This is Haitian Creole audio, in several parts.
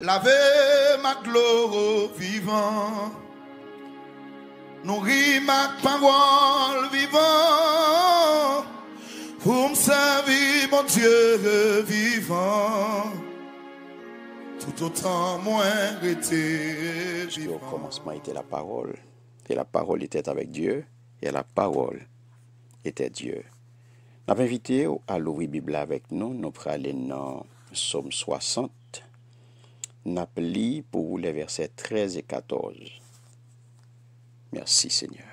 Laver ma gloire vivant, nourrir ma parole vivant, pour me servir mon Dieu vivant, tout autant moins vivant. Au commencement était la parole, et la parole était avec Dieu, et la parole était Dieu. Nous avons invité à l'ouvrir Bible avec nous, nous prenons le psaume 60. Nappli pour les versets 13 et 14. Merci Seigneur.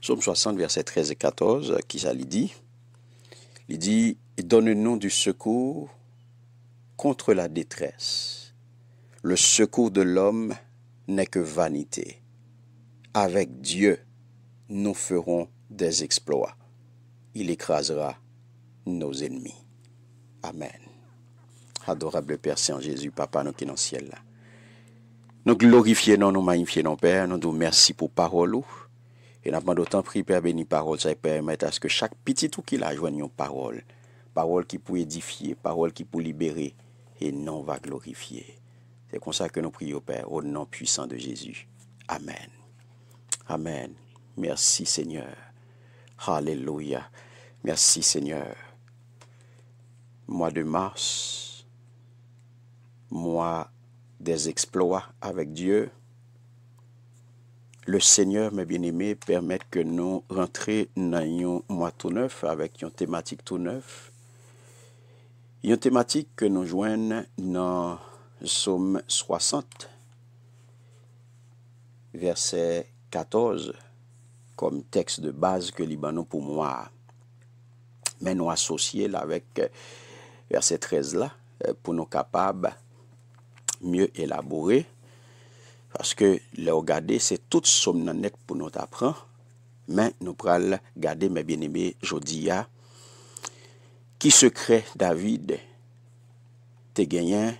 Somme 60, versets 13 et 14, qui ça lui dit Il dit Donne-nous du secours contre la détresse. Le secours de l'homme n'est que vanité. Avec Dieu, nous ferons des exploits. Il écrasera nos ennemis. Amen. Adorable Père Saint-Jésus, Papa, nous qui dans ciel Nous glorifions, nous, magnifions, Père. Nous nous merci pour parole. Et nous avons d'autant prier, Père, béni parole, ça permet à ce que chaque petit tout qui la joigne une parole. Parole qui peut édifier, parole qui peut libérer. Et non va glorifier. C'est comme ça que nous prions, Père, au nom puissant de Jésus. Amen. Amen. Merci, Seigneur. Alléluia. Merci, Seigneur. Mois de mars, moi des exploits avec Dieu. Le Seigneur, mes bien-aimés, permet que nous rentrions dans un mois tout neuf avec une thématique tout neuf. Une thématique que nous joignons dans Psaume 60, verset 14, comme texte de base que Libanon pour moi. Mais nous associer avec euh, verset 13 là, euh, pour nous capables Mye elaboure. Faske le ou gade se tout som nanek pou nou tapran. Men nou pral gade me binime jodi ya. Ki se kre David te genyen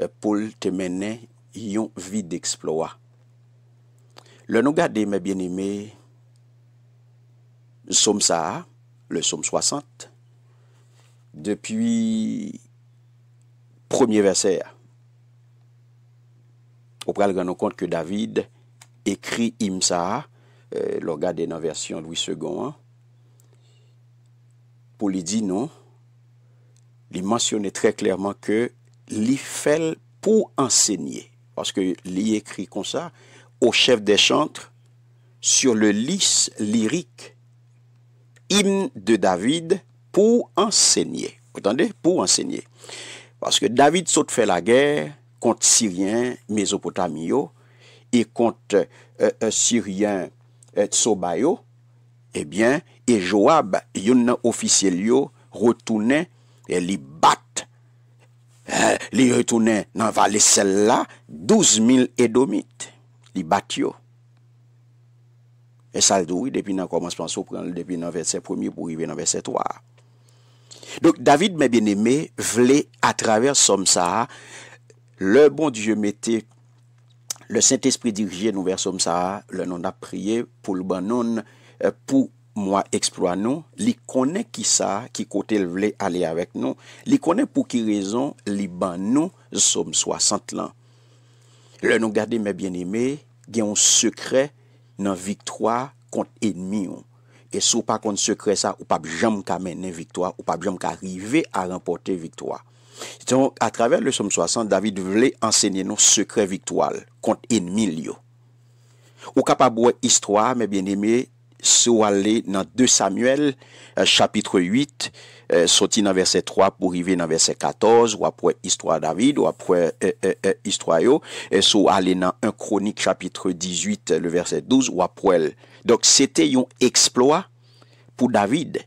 euh, pou te menen yon vid eksploa. Le nou gade me binime som sa, le som 60, depi promye verser. Pour peut en compte que David écrit Imsa, euh, le dans la version Louis II, hein. pour lui dire non, il mentionnait très clairement que il pour enseigner, parce que écrit comme ça, au chef des chantres, sur le lys lyrique, hymne de David pour enseigner. Vous entendez Pour enseigner. Parce que David saute fait la guerre, kont siryen Mezopotami yo, e kont euh, euh, siryen euh, Tsobayo, e bien, e Joab, yon nan ofisye li yo, rotounen, eh, li bat. Li rotounen nan vale sel la, 12000 edomit, li bat yo. E saldou, depi nan koman se panso, depi nan verset 1, pou rive nan verset 3. Donc David, mè bien-aimé, vle a travers Somsaha, Le bon Diyo mette, le Saint-Esprit dirije nou versom sa a, le nou na priye pou l'ban nou, pou mwa eksplo an nou, li konen ki sa a, ki kote l vle ale avek nou, li konen pou ki rezon, li ban nou, soum 60 lan. Le nou gade mwen bien ime, gen yon sekre nan viktwa kont enmi yon, e sou pa kont sekre sa, ou pap jom ka menen viktwa, ou pap jom ka rive a rempote viktwa. A traver le somme 60, David vle ense ne nou sekre viktoual kont en mil yo. Ou kapab wè istwa, mè ben eme, sou ale nan 2 Samuel chapitre 8, soti nan verset 3 pou rive nan verset 14, wapwè istwa David, wapwè istwa yo, sou ale nan 1 Kronik chapitre 18, le verset 12, wapwè el. Dok sete yon eksploa pou David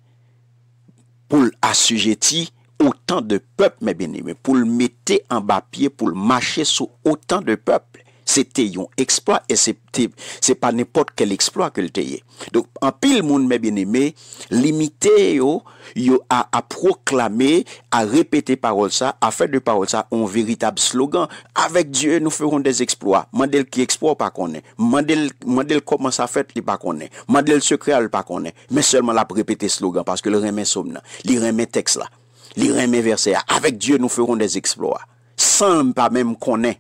pou l'asujeti, Otan de pep, mè bè nè mè, pou l metè an bapye, pou l machè sou otan de pep, se te yon eksploat eseptib. Se pa nè pot ke l eksploat ke l te yè. Don, an pil moun mè bè nè mè, l imite yo, yo a proklame, a repete parol sa, a fè de parol sa, on veritab slogan, «Avek Diyo nou fèron des eksploat, mandel ki eksploat pa konè, mandel koman sa fèt li pa konè, mandel se kreal pa konè, mè selman la p repete slogan, paske li remè somnan, li remè teks la». Li reme verse ya. Awek Diyo nou feron des eksploa. San pa mem konen.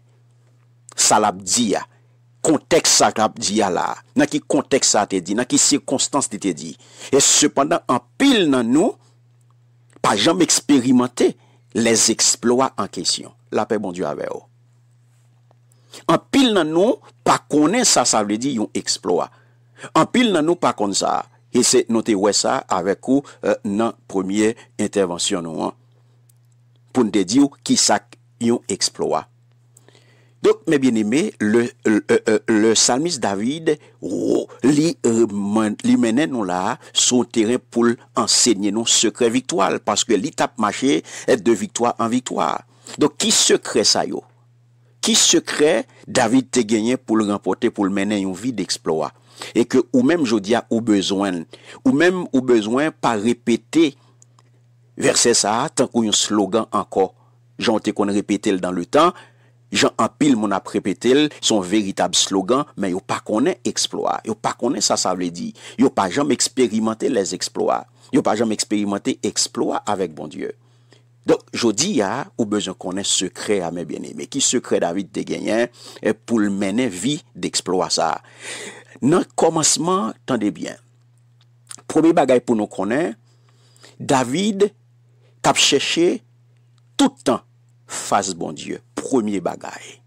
Sal ap diya. Konteks sa ap diya la. Na ki konteks sa te di. Na ki sirkonstans te te di. E sepandan, an pil nan nou, pa jam eksperimente les eksploa an kesyon. La pe bon Diyo ave yo. An pil nan nou, pa konen sa sa vle di yon eksploa. An pil nan nou, pa konen sa, E se nou te wè sa avè kou nan euh, premier intervensyon nou an. Poun te di ou ki sak yon eksploa. Donk, mè bè nè mè, le euh, euh, salmis David oh, li menè nou la son terè pou l'ensegnè nou sekre viktoal. Paske li tap mache et de viktoa an viktoa. Donk, ki sekre sa yo? Ki sekre David te genye pou l'enpotè pou l'menè yon vide eksploa? E ke ou mèm jodi a ou bezwen, ou mèm ou bezwen pa repete versè sa tan kon yon slogan anko. Jan te kon repete l dan le tan, jan apil moun ap repete l son veritab slogan, men yon pa konen eksploat, yon pa konen sa sa vle di. Yon pa jan m eksperimante les eksploat, yon pa jan m eksperimante eksploat avèk bon dieu. Donk jodi a ou bezwen konen sekre a mè bène, mè ki sekre David te genyen pou l mènen vi d'eksploat sa a. Nan komanseman, tande bien. Premier bagay pou nou konen, David tap chèche tout an faz bon dieu. Premier bagay.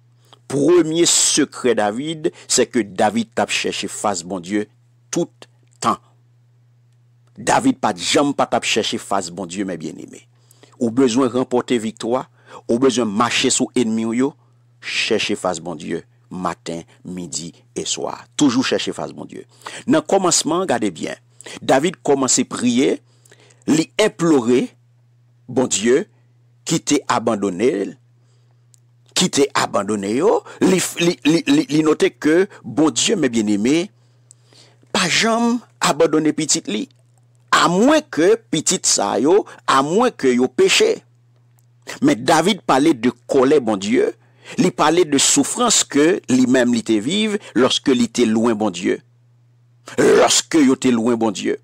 Premier sekre David, se ke David tap chèche faz bon dieu tout an. David pa jam pa tap chèche faz bon dieu men bien ime. Ou bezwen rempote victwa, ou bezwen mache sou enmi ou yo, chèche faz bon dieu. matin, midi et soir. Toujours chercher face, mon Dieu. Dans le commencement, regardez bien. David commençait à prier, Il implorer, bon Dieu, qui t'a abandonné, qui t'a abandonné, Il notait que, bon Dieu, mes bien-aimés, pas jamais abandonner petit lit. À moins que petit ça, yo, à moins que yo péché. Mais David parlait de coller, bon Dieu, il parlait de souffrance que lui-même était vives vive lorsque loin, était bon Dieu. Lorsque il était loin, bon Dieu,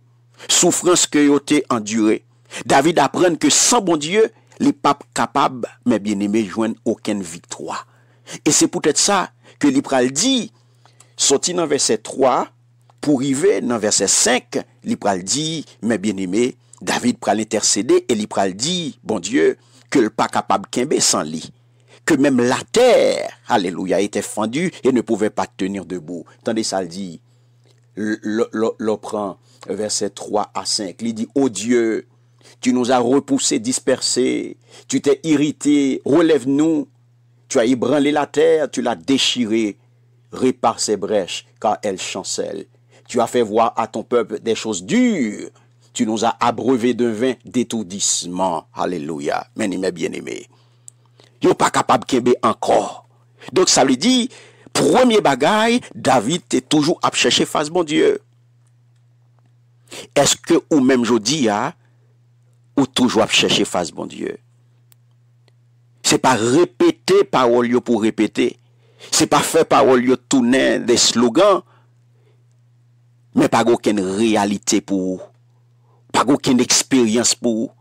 souffrance que était été enduré. David apprend que sans bon Dieu, les papes capables, mes bien aimés ne aucune victoire. Et c'est peut-être ça que que dit, dit, sorti dans verset 3, pour arriver dans verset 5, li dit, mes bien aimé David pral intercéder et li dit, dit bon Dieu que le capable capable sans sans que même la terre, alléluia, était fendue et ne pouvait pas tenir debout. Tandis ça, le dit, le prend, verset 3 à 5, il dit, Ô Dieu, tu nous as repoussés, dispersés, tu t'es irrité, relève-nous, tu as ébranlé la terre, tu l'as déchirée, répare ses brèches, car elle chancelle. Tu as fait voir à ton peuple des choses dures, tu nous as abreuvés de vin d'étourdissement. Alléluia. bien aimés, bien-aimé. Yo pa kapab kebe ankor. Donk sa li di, promye bagay, David te toujou ap chèche faz bon dieu. Eske ou menm jodi ya, ou toujou ap chèche faz bon dieu. Se pa repete parol yo pou repete. Se pa fè parol yo tounen de slogan, men pa gòken realite pou ou. Pa gòken eksperyans pou ou.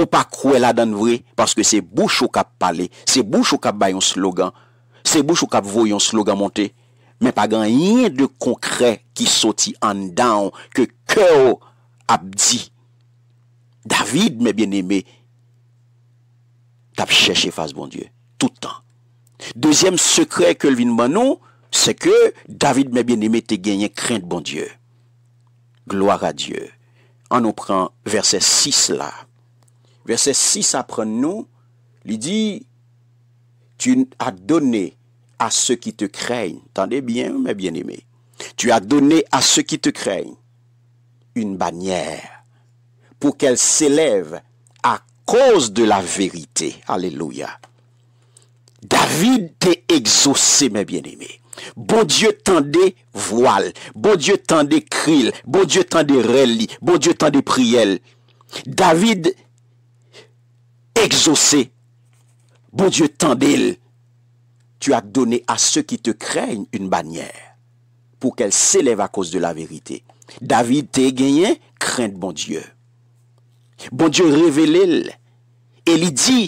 Ou pa kouè la dan vre, paske se bouche ou kap pale, se bouche ou kap bayon slogan, se bouche ou kap voyon slogan monte, men pa gan yin de konkre ki soti an dan, ke kè ou ap di, David men bien eme, tap chèche fase bon dieu, tout an. Dezyem sekre ke lvin man nou, se ke David men bien eme te genyen kren de bon dieu. Gloire a dieu. An nou pran verse 6 la. verset 6 après nous, il dit, tu as donné à ceux qui te craignent, es bien mes bien-aimés, tu as donné à ceux qui te craignent une bannière pour qu'elle s'élève à cause de la vérité. Alléluia. David t'est exaucé, mes bien-aimés. Bon Dieu tendez voile, bon Dieu tendez décrile, bon Dieu tendez reli, bon Dieu tendez priel. David exosé, bon dieu tendil, tu ak donè a se ki te krenn un banyè, pou kel s'elev a kos de la verite. David te genyen krenn de bon dieu. Bon dieu revelel, el li di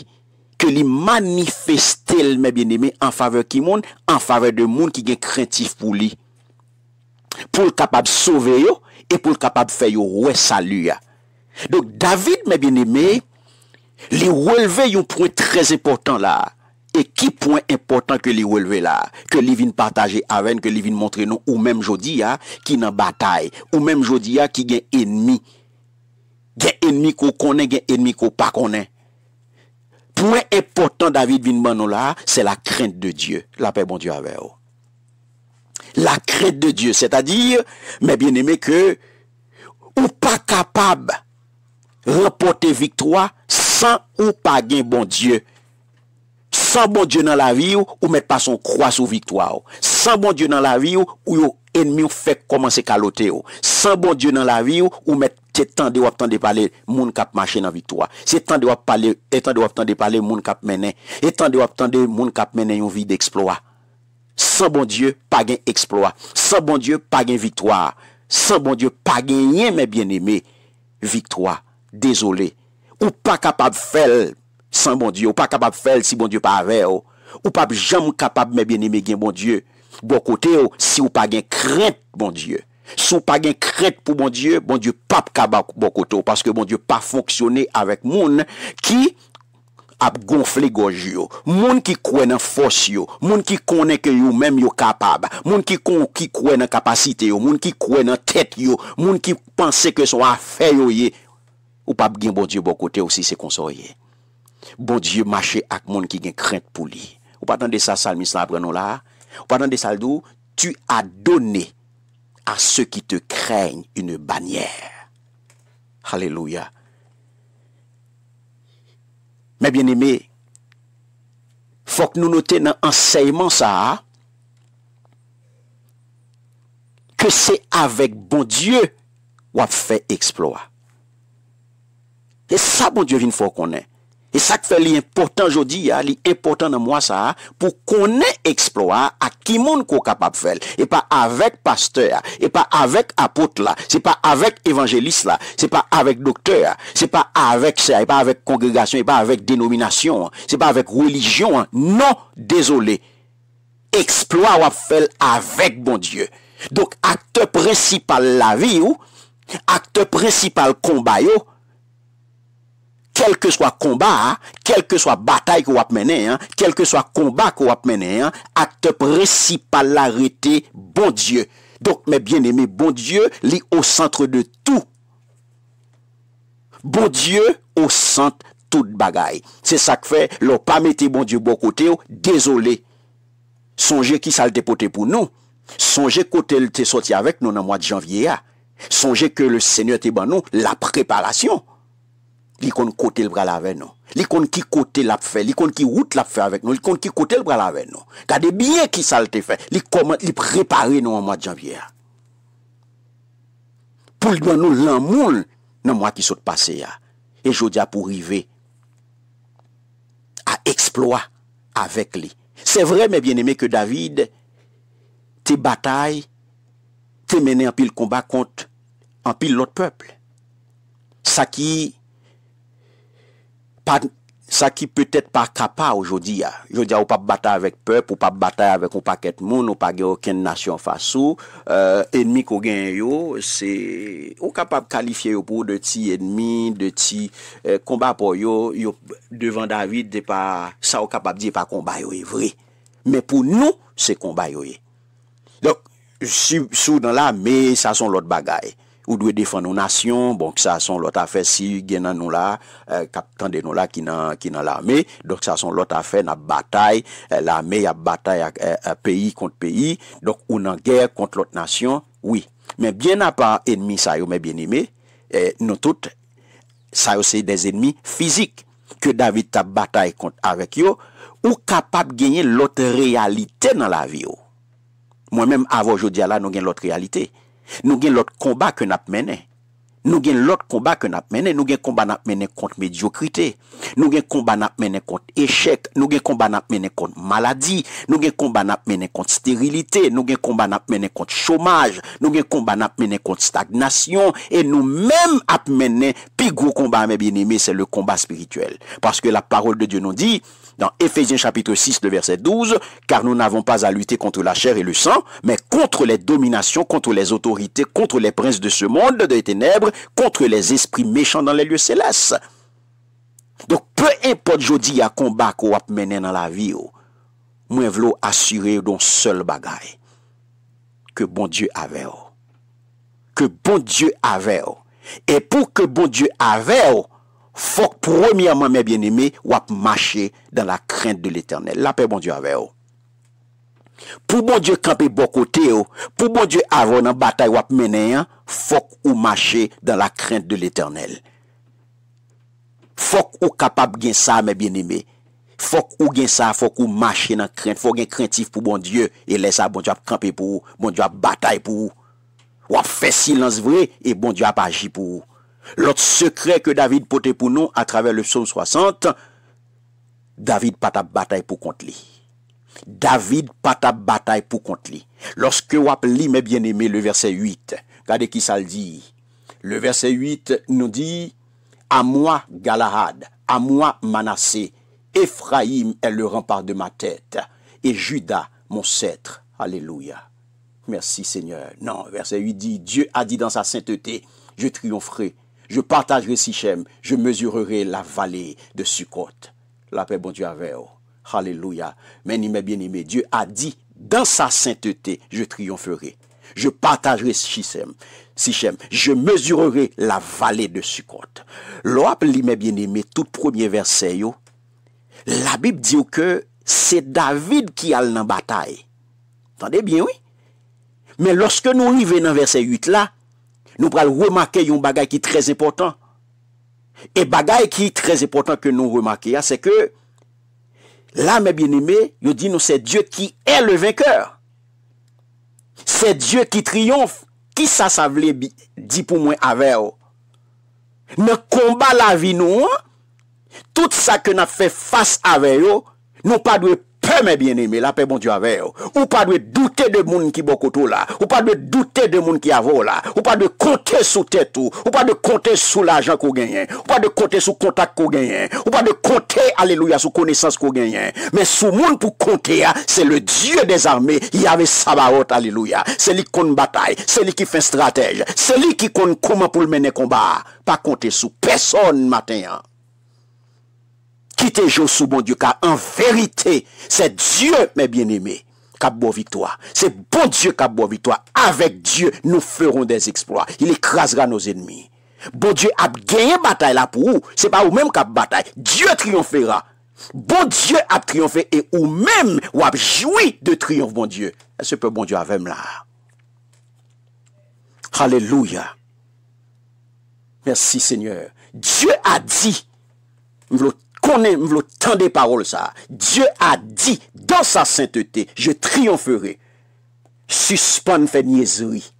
ke li manifestel en faveur ki moun, en faveur de moun ki gen krenn ti foulie. Poul kapab soveyo, e poul kapab feyo, wè saluya. Donc David, mè bienemé, Li wèlve yon pwen trèz important la... E ki pwen important ke li wèlve la... Ke li vin partaje avèn... Ke li vin montre nou... Ou mèm jodi ya... Ki nan batay... Ou mèm jodi ya ki gen enmi... Gen enmi kon konen... Gen enmi kon pa konen... Pwen important David vin man nou la... Se la krent bon de Diyo... La pe bon Diyo avèn ou... La krent de Diyo... Se ta dir... Mèm bien eme ke... Ou pa kapab... Repote victwa... San ou pag gen bon die, san bon die nan la vi jou, ou met pason kwa souитай. San bon die nan la vi jou, ou yo enmi ou fèk koman se kalote yo. San bon die nan la vi jou, ou met se tan de wap tan depale moun kap mache nan vitoyi. Se tan de wap tan depale moun kap menan, se tan de wap tan de moun kap menan yoving di eksplohe. San bon die pag gen eksplohe. San bon die pag gen vitoyi. San bon die pag gen yen men bien eme. Viktoyi, dezole. Ou pa kapab fel san bon Diyo. Ou pa kapab fel si bon Diyo pa ave yo. Ou pa jam kapab mè bè nè mè gen bon Diyo bokote yo si ou pa gen kret bon Diyo. Si ou pa gen kret pou bon Diyo, bon Diyo pap kabab bokote yo. Paske bon Diyo pa foksyone avèk moun ki ap gonfle goj yo. Moun ki kwen an fos yo. Moun ki konen ke yo mèm yo kapab. Moun ki kwen an kapasite yo. Moun ki kwen an tèt yo. Moun ki panse ke so a fe yo ye yo. Ou pa gen bon die bon kote ou si se konsoye. Bon die mache ak moun ki gen krenk pou li. Ou pa dande sa salmis la apre nou la. Ou pa dande saldou, tu a doni a se ki te krenk une banyer. Haleluya. Me bien eme, fok nou note nan enseyman sa, ke se avek bon die wap fe eksploa. E sa bon dieu vin fò konè. E sa k fè li important jodi ya. Li important nan mwa sa ya. Pou konè eksplo a. A ki moun kò kapap fèl. E pa avèk pasteur. E pa avèk apote la. Se pa avèk evanjelis la. Se pa avèk doktèr. Se pa avèk ser. E pa avèk kongregasyon. E pa avèk denominasyon. Se pa avèk relijyon. Non, dézolé. Eksplo a wap fèl avèk bon dieu. Donk akte precipal la vi ou. Akte precipal konbay ou. kelke swa komba, kelke swa batay kou ap mene, kelke swa komba kou ap mene, ak te precipa la rete, bon dieu. Donk, me bien eme, bon dieu li o santre de tou. Bon dieu o santre tout bagay. Se sak fe, lor pa mette bon dieu bon kote ou, dezolé. Sonje ki sa l te pote pou nou. Sonje kote l te soti avek nou nan mwa di janvyea. Sonje ke le seigne te ban nou, la preparasyon. Non. li kon ki kote l ap fe, li kon ki wout l ap fe avèk nou, li kon ki kote l ap fe avèk nou, ka de biye ki salte fe, li koman, li prepare nou an mwa janvier. Poul do an nou lan moun, nan mwa ki sot pase ya, e jodia pou rive, a eksploa avèk li. Se vre, me bien eme, ke David, te batay, te mene an pil komba kont, an pil lot pepl. Sa ki, sa ki petet pa kapa ou jodi ya. Jodi ya ou pa batay avek pep, ou pa batay avek ou paket moun, ou pa gen oken nasyon fasou, enmi ko gen yo, ou kapab kalifiye yo pou de ti enmi, de ti komba euh, pou yo, yo devan David de pa, sa ou kapab di pa komba yo e vre. Men pou nou se komba yo e. Donk, sou dan la, men sa son lot bagay. Ou dwe defan nou nasyon, bon, sa son lot a fe si gen nan nou la, eh, kapitan de nou la ki nan l'ame, donk sa son lot eh, a fe nan batay, l'ame ya eh, batay peyi kont peyi, donk ou nan ger kont lot nasyon, oui. Men bien a pa enmi sa yo men bien ime, nou tout, sa yo se des enmi fizik, ke David ta batay kont avek yo, ou kapap genye lot realite nan la vi yo. Mwen men avon jodi ala nou gen lot realite. Nous avons l'autre combat que nous mené. Nous avons l'autre combat que nous mené. Nous avons combat nous mené contre médiocrité. Nous avons combat nous mené contre échec. Nous avons combat nous mené contre maladie. Nous avons combat nous mené contre stérilité. Nous avons combat nous mené contre chômage. Nous avons combat nous mené contre stagnation. Et nous-mêmes avons mené plus gros combat, mes bien-aimés, c'est le combat spirituel. Parce que la parole de Dieu nous dit, dans Ephésiens chapitre 6, le verset 12, car nous n'avons pas à lutter contre la chair et le sang, mais contre les dominations, contre les autorités, contre les princes de ce monde, des ténèbres, contre les esprits méchants dans les lieux célestes. Donc, peu importe y à combat qu'on a mené dans la vie, moi, je assurer d'un seul bagage que bon Dieu avait. Que bon Dieu avait. Et pour que bon Dieu avait, Fok premiyaman mè bien eme, wap mache dan la krent de l'Eternel. La pe bon Diyo ave yo. Pou bon Diyo kampe bokote yo, pou bon Diyo avon nan batay wap menenyan, fok ou mache dan la krent de l'Eternel. Fok ou kapap gen sa mè bien eme. Fok ou gen sa, fok ou mache nan krent. Fok gen krentif pou bon Diyo, e lesa bon Diyo ap kampe pou, bon Diyo ap batay pou, wap fè silans vre, e bon Diyo ap aji pou. L'autre secret que David portait pour nous à travers le psaume 60, David pas ta bataille pour contre lui. David pas ta bataille pour contre lui. Lorsque Wapli mes bien-aimés le verset 8, regardez qui ça le dit. Le verset 8 nous dit à moi Galahad, à moi Manassé, Ephraim, est le rempart de ma tête et Judas mon sceptre. Alléluia. Merci Seigneur. Non, verset 8 dit Dieu a dit dans sa sainteté, je triompherai je partagerai Sichem. Je mesurerai la vallée de Sukkot. La paix, bon Dieu, avec Alléluia. Mais bien-aimé, Dieu a dit, dans sa sainteté, je triompherai. Je partagerai Sichem. Sichem. Je mesurerai la vallée de Sukkot. L'Oap, mes bien-aimé, tout premier verset, la Bible dit que c'est David qui a la bataille. Attendez bien, oui. Mais lorsque nous arrivons dans verset 8 là, Nou pral remarke yon bagay ki trez epotant. E bagay ki trez epotant ke nou remarke ya, se ke... La mè bien imè, yo di nou se Diyo ki è le venkèr. Se Diyo ki triyonf, ki sa sa vle di pou mwen avè yo. Nou komba la vi nou, tout sa ke nou a fè fass avè yo, nou pa dwe pati. paix, mes bien aimé, la paix, bon Dieu, avec vous. Ou pas de douter de monde qui là. là. Ou pas de douter de monde qui vous là. Ou pas de compter sous tête ou. Ou pas de compter sous l'argent qu'on gagne. Ou pas de compter sous contact qu'on gagne. Ou pas de compter, alléluia, sous connaissance qu'on gagne. Mais sous monde pour compter, hein, c'est le Dieu des armées. Il y avait Sabaoth, alléluia. C'est lui qui compte bataille. C'est lui qui fait stratège. C'est lui qui compte comment pour le mener combat. Pas compter sous personne matin. Hein. Quittez sous bon Dieu, car en vérité, c'est Dieu, mes bien-aimés, qui a bon victoire. C'est bon Dieu qui a bon victoire. Avec Dieu, nous ferons des exploits. Il écrasera nos ennemis. Bon Dieu a gagné bataille là pour vous. C'est pas vous-même qui bataille. Dieu triomphera. Bon Dieu a triomphé et ou même ou a joui de triomphe, bon Dieu. Est-ce que bon Dieu avait là? Alléluia. Merci Seigneur. Dieu a dit, qu'on aime le temps de paroles, ça. Dieu a dit, dans sa sainteté, je triompherai fait niaiserie.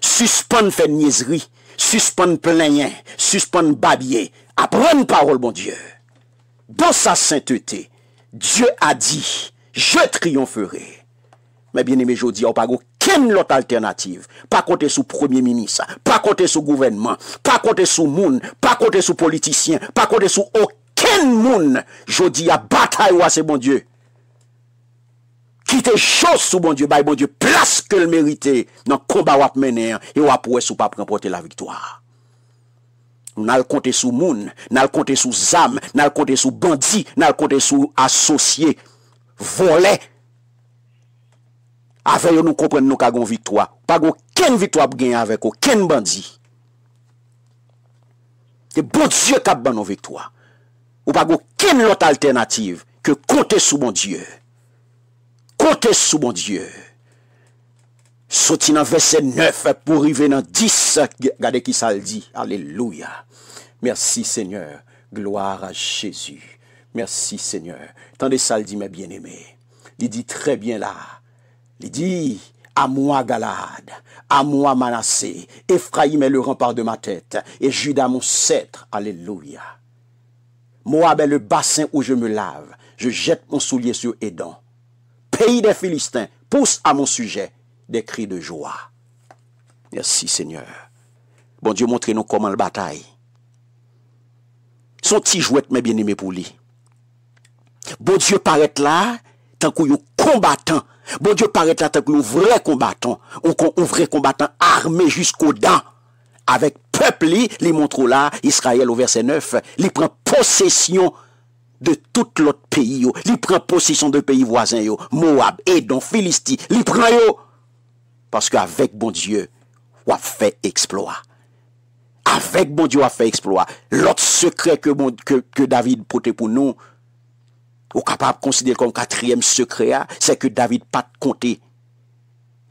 Suspende, fait niaiserie. Suspende, plein. plenyen. à Apprends une parole, mon Dieu. Dans sa sainteté, Dieu a dit, je triompherai. Mais bien aimé, je dis, on pas aucune autre alternative. Pas côté sous premier ministre, pas côté sous gouvernement, pas côté sous monde, pas côté sous politicien, pas côté sous aucun Ken moun jodi a batay wase bon die? Kite chos sou bon die, bay bon die, plas ke l merite nan komba wap menen, e wap wè sou pa prempote la viktoa. Ou nan l konte sou moun, nan l konte sou zam, nan l konte sou bandi, nan l konte sou asosye, volè. Afè yo nou kompren nou kagon viktoa, pago ken viktoa pou genye avè ko, ken bandi. Te bon die kap ban nou viktoa. bago kin lot alternatif, ke kote sou bon Diyo. Kote sou bon Diyo. Soti nan vese 9, pou rive nan 10, gade ki sa ldi. Alleluia. Mersi, Seigneur. Gloar a Jezu. Mersi, Seigneur. Tande sa ldi me bien eme. Li di tre bien la. Li di, a moi galad. A moi manase. Efraime le rempare de ma tete. E juda monsetre. Alleluia. Moab ben, est le bassin où je me lave. Je jette mon soulier sur Edon. Pays des Philistins, pousse à mon sujet des cris de joie. Merci Seigneur. Bon Dieu, montrez-nous comment le bataille. Son petit jouet, mes bien-aimés pour lui. Bon Dieu paraît là, tant que vous combattant. Bon Dieu paraît là, tant qu'on vrai combattant. On, vrai combattant armé jusqu'aux dents avec peuple, les montre là, Israël au verset 9, il prend possession de tout l'autre pays, il prend possession de pays voisins, Moab, Edom, Philistie, il prend yo. Parce qu'avec bon Dieu, on a fait exploit. Avec bon Dieu, on a fait exploit. L'autre secret que, que, que David portait pour nous, ou capable de considérer comme quatrième secret, c'est que David pas de compter.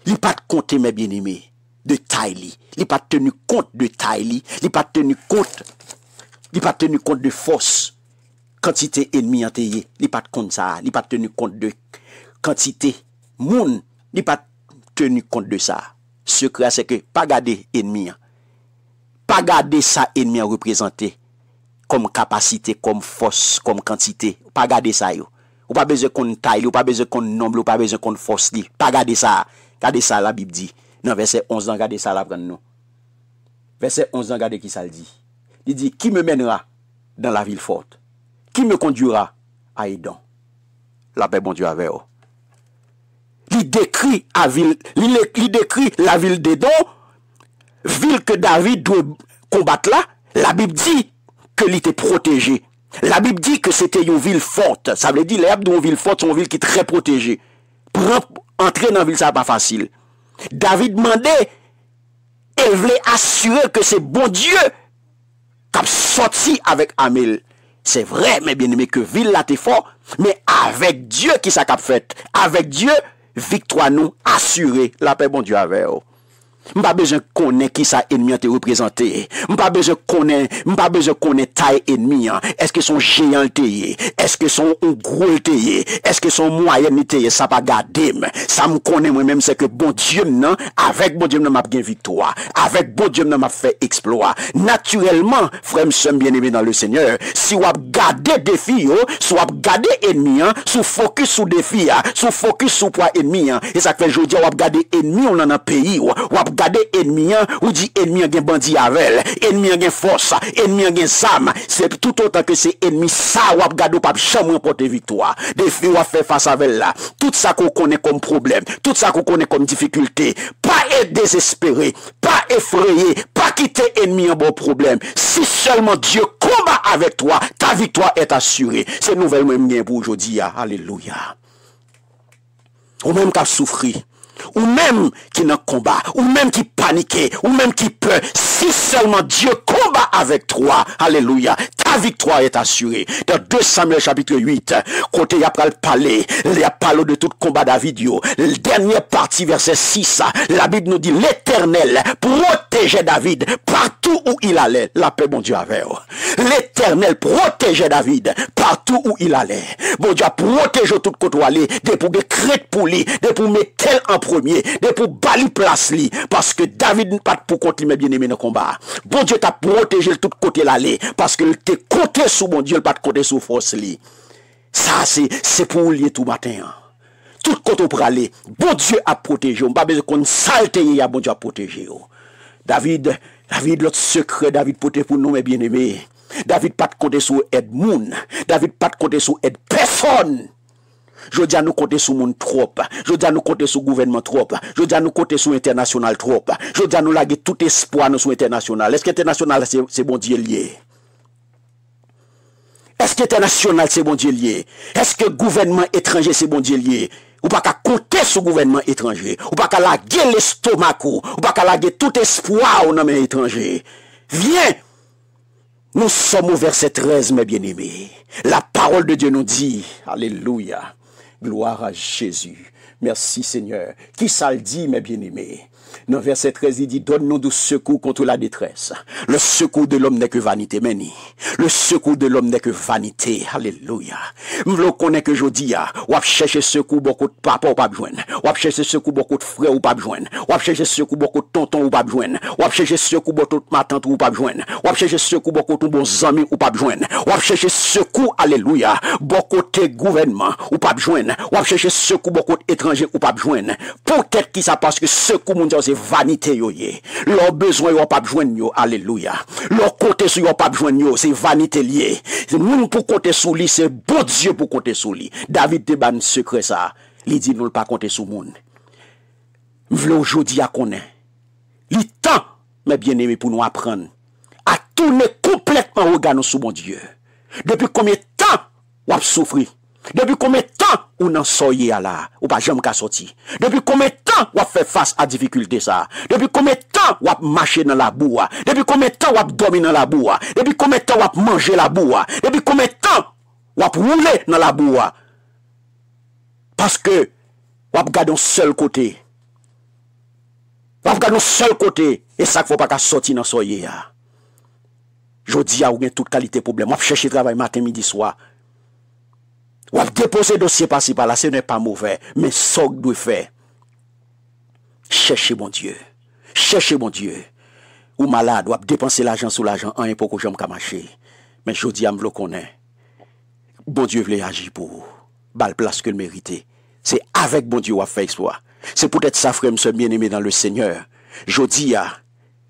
Il pas de compter, mes bien-aimés. De tay li. Li pa tenu kont de tay li. Li pa tenu kont. Li pa tenu kont de fos. Kantite enmi an te ye. Li pa kont sa. Li pa tenu kont de kantite moun. Li pa tenu kont de sa. Sekre ase ke pa gade enmi an. Pa gade sa enmi an reprezenti. Kom kapasite, kom fos, kom kantite. Pa gade sa yo. Ou pa beze kont tay li. Ou pa beze kont nom blo. Ou pa beze kont fos li. Pa gade sa. Gade sa la bib di. Nan, ve se, on se dan gade sa la pren nou. Ve se, on se dan gade ki sa l di. Li di, ki me menera dan la vil forte? Ki me kondura a idon? La pe bon diwa ve yo. Li dekri a vil, li dekri la vil dedon, vil ke David dwe kombat la, la bib di ke li te proteje. La bib di ke se te yo vil forte. Sa ble di, le ap nou vil forte son vil ki tre proteje. Pou entre nan vil, sa pa fasil. David demandait, elle voulait assurer que c'est bon Dieu qui a sorti avec Amil. C'est vrai, mais bien aimés que ville la t'es fort, mais avec Dieu qui s'est fait. Avec Dieu, victoire nous assurée. La paix bon Dieu avec vous. m pa bezon konen ki sa enmi an te reprezenten m pa bezon konen m pa bezon konen tay enmi an eske son jeyan teye, eske son un groul teye, eske son mwayen ni teye, sa pa gade sa m konen mwen menm seke bon diyem nan avek bon diyem nan map gen vitwa avek bon diyem nan map fe eksploa naturelman frem se m bien eme nan le seigneur, si wap gade defi yo, sou wap gade enmi an sou fokus sou defi ya, sou fokus sou pwa enmi an, e sa kwen jodi wap gade enmi yo nan an peyi yo, wap Regardez l'ennemi, ou dit ennemi gen bandit avec ennemi gen force ennemi gen sam c'est tout autant que c'est ennemi ça ou ap gade ou pas porter victoire des filles ou faire face avec là tout ça qu'on connaît comme problème tout ça qu'on connaît comme difficulté pas être désespéré pas effrayé pas quitter ennemi en bon problème si seulement dieu combat avec toi ta victoire est assurée c'est nouvelle bien pour aujourd'hui ah, alléluia ou même qu'a souffrir ou même qui n'en combat, ou même qui panique ou même qui peut, si seulement Dieu combat avec toi, alléluia, ta victoire est assurée. Dans 2 Samuel chapitre 8, côté après le palais, il y a de tout combat David, le dernier partie verset 6, la Bible nous dit l'éternel protégeait David partout où il allait, la paix mon Dieu avait. L'éternel protégeait David partout où il allait. Bon Dieu a protégé tout côté des pour des crêtes pour lui, des pour mettre en pro Dè pou bali plas li. Paske David pat pou kont li mè bienemè nan komba. Bon Dje ta proteje l tout kote l alè. Paske l te kote sou bon Dje l pat kote sou fos li. Sa se pou ou li tout maten. Tout kote ou pralè. Bon Dje a proteje ou. Oh. Mba beze kon salte yè ya bon Dje a proteje ou. David, David lot sekre. David pote pou nou mè bienemè. David pat kote sou ed moun. David pat kote sou ed personn. Je dis à nous compter sur monde trop. Je dis à nous compter sur gouvernement trop. Je dis à nous compter sur international trop. Je dis à nous laguer tout espoir nous sur international. Est-ce que l'international, c'est bon Dieu lié? Est-ce que international c'est bon Dieu lié? Est-ce que gouvernement étranger c'est bon Dieu lié? Ou pas qu'à compter sur gouvernement étranger. Ou pas qu'à laguer l'estomac. Ou pas qu'à tout espoir au nom étranger. Viens, nous sommes au verset 13, mes bien-aimés. La parole de Dieu nous dit, Alléluia. Gloire à Jésus. Merci Seigneur. Qui ça dit, mes bien-aimés dans verset 13, il dit, donne-nous du secours contre la détresse. Le secours de l'homme n'est que vanité, meni. Le secours de l'homme n'est que vanité. Alléluia. le connaît que je dis, ou chercher secours beaucoup de papa ou pas besoin. Ou chercher secours beaucoup de frère ou pas besoin. Ou chercher secours beaucoup de tonton ou pas besoin. Ou chercher secours beaucoup de ma tante ou pas besoin. Ou chercher secours beaucoup de bons amis ou pas besoin. Ou chercher secours, alléluia, beaucoup de gouvernement ou pas besoin. Ou chercher secours beaucoup d'étrangers ou pas besoin. Peut-être qui ça parce que secours dieu Se vanite yo ye. Lo bezwen yo pa bjwen yo. Aleluya. Lo kote sou yo pa bjwen yo. Se vanite liye. Se moun pou kote sou li. Se bodzyou pou kote sou li. David de ban sekre sa. Li di nou l pa kote sou moun. Mvle oujodi a konen. Li tan mwen bien eme pou nou apren. A toune komplekman wogan nou sou moun die. Depi komye tan wap soufri. Depi kome tan ou nan soye a la? Ou pa jem ka soti? Depi kome tan wap fe fase a difikulte sa? Depi kome tan wap mache nan la boua? Depi kome tan wap domi nan la boua? Depi kome tan wap manje la boua? Depi kome tan wap roule nan la boua? Paske wap gade yon sol kote. Wap gade yon sol kote. E sak fo pa ka soti nan soye a. Jodi a ou gen tout kalite problem. Wap cheshi travay maten midi swa. Wap depose dosye pasi pa la, se nè pa mouvè. Men sok dwe fè. Cheche bon Diyo. Cheche bon Diyo. Ou malade, wap depanse l'ajan sou l'ajan an, en poko jom kamache. Men jodi am vlo konè. Bon Diyo vle yaji pou. Bal plas ke l'merite. Se avèk bon Diyo wap fè yiswa. Se pou tèt sa frèm se mjen eme dan le Seigneur. Jodi ya,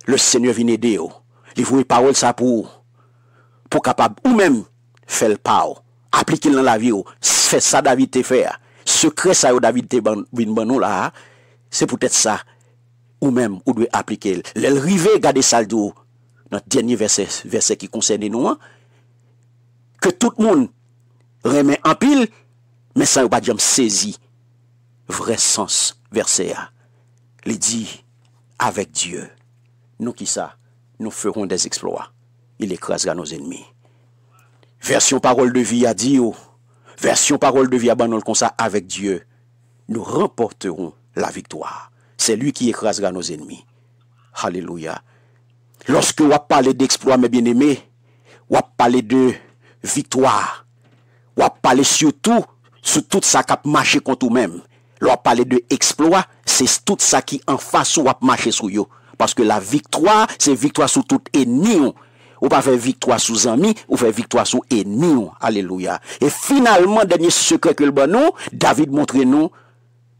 le Seigneur vine deyo. Li vou e pawel sa pou. Ou mèm fè l'pawel. aplike l nan la vi ou, oh. se fè sa David te fè a, se kre sa yo oh, David te bin ban nou la a, se pou tèt sa, ou menm ou dwe aplike l. L elrive gade saldo, nan tjenye verse, verse ki konseyne nou an, ke tout moun remè an pil, men sa yo pa djem sezi, vre sens verse a, li di, avek Diyo, nou ki sa, nou fèron des eksploa, il ekras ga nou zennmi, versyon parol de vi oh. a di yo, versyon parol de vi a banon kon sa avek Diyo, nou remporteron la viktor. Se lui ki ekras ga nou zenmi. Halilouya. Lorske wap pale de eksploa, me bin eme, wap pale de viktor, wap pale sio tou, sou tout sa kap mache kontou men. Lop pale de eksploa, se tout sa ki anfa sou wap mache sou yo. Paske la viktor, se viktor sou tout eni yo. Ou pas faire victoire sous amis, ou faire victoire sous ennemis. Alléluia. Et finalement, dernier secret que le bon nous, David montre nous,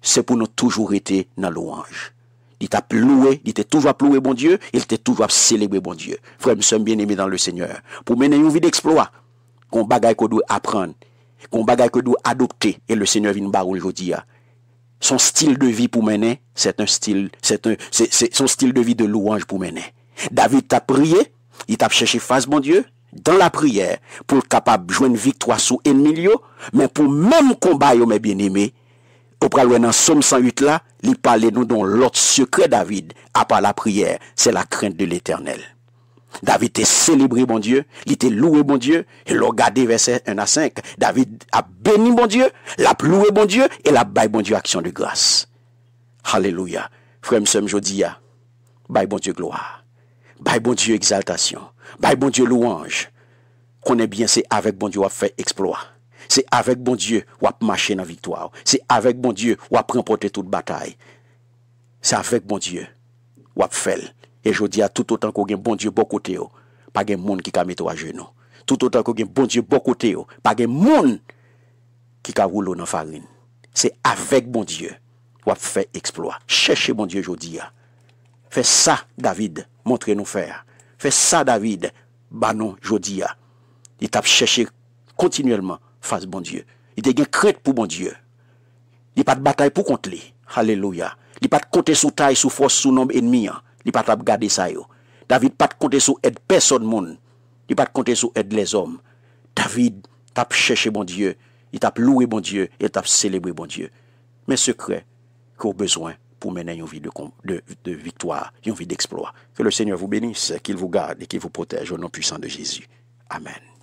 c'est pour nous toujours être dans louange. Il t'a loué, il t'a toujours loué bon Dieu, il t'a toujours célébré bon Dieu. Frère, nous sommes bien-aimés dans le Seigneur. Pour mener une vie d'exploit, qu'on bagaille qu'on doit apprendre, qu'on bagaille qu'on doit adopter, et le Seigneur vient nous barrer aujourd'hui. Ah. Son style de vie pour mener, c'est un style, c'est un, c'est, son style de vie de louange pour mener. David t'a prié, il t'a cherché face, bon Dieu, dans la prière, pour être capable de jouer une victoire sous ennemi, mais pour même combat, mes bien-aimés, au praloué dans Somme 108 là, il parlait nous dans l'autre secret David, à part la prière, c'est la crainte de l'éternel. David était célébré, mon Dieu, il était loué, mon Dieu, et l'a regardé verset 1 à 5. David a béni, mon Dieu, l'a loué, mon Dieu, et l'a bail, mon Dieu, action de grâce. Alléluia. Frère, M. jodia dis, mon bon Dieu, gloire. Bay bon Diyo exaltasyon. Bay bon Diyo louange. Kone bien se avek bon Diyo wap fè eksploat. Se avek bon Diyo wap mache nan viktoa. Se avek bon Diyo wap rempote bon tout batay. Se avek bon Diyo bon bon wap fèl. E jodi a tout otan kou gen bon Diyo bokote yo. Pag gen moun ki ka meto wajen nou. Tout otan kou gen bon Diyo bokote yo. Pag gen moun ki ka woulou nan faglin. Se avek bon Diyo wap fè eksploat. Cheche bon Diyo jodi a. Fè sa David. montrez nous faire. Fais ça, David. Banon, non, Jodia. Il t'a cherché continuellement face bon Dieu. Il t'a gagné pour bon Dieu. Il n'y a pas de bataille pour contre lui. Alléluia. Il n'y a pas de compter sous taille, sous force, sous nombre ennemi. Hein. Il n'y a pas de garder ça. Yo. David pas de compter sous aide personne. Monde. Il n'y a pas de compter sous aide les hommes. David t'a cherché bon Dieu. Il t'a loué bon Dieu. Il t'a célébré bon Dieu. Mais secret, qu'au besoin, pour mener une vie de, de victoire, une vie d'exploit. Que le Seigneur vous bénisse, qu'il vous garde et qu'il vous protège au nom puissant de Jésus. Amen.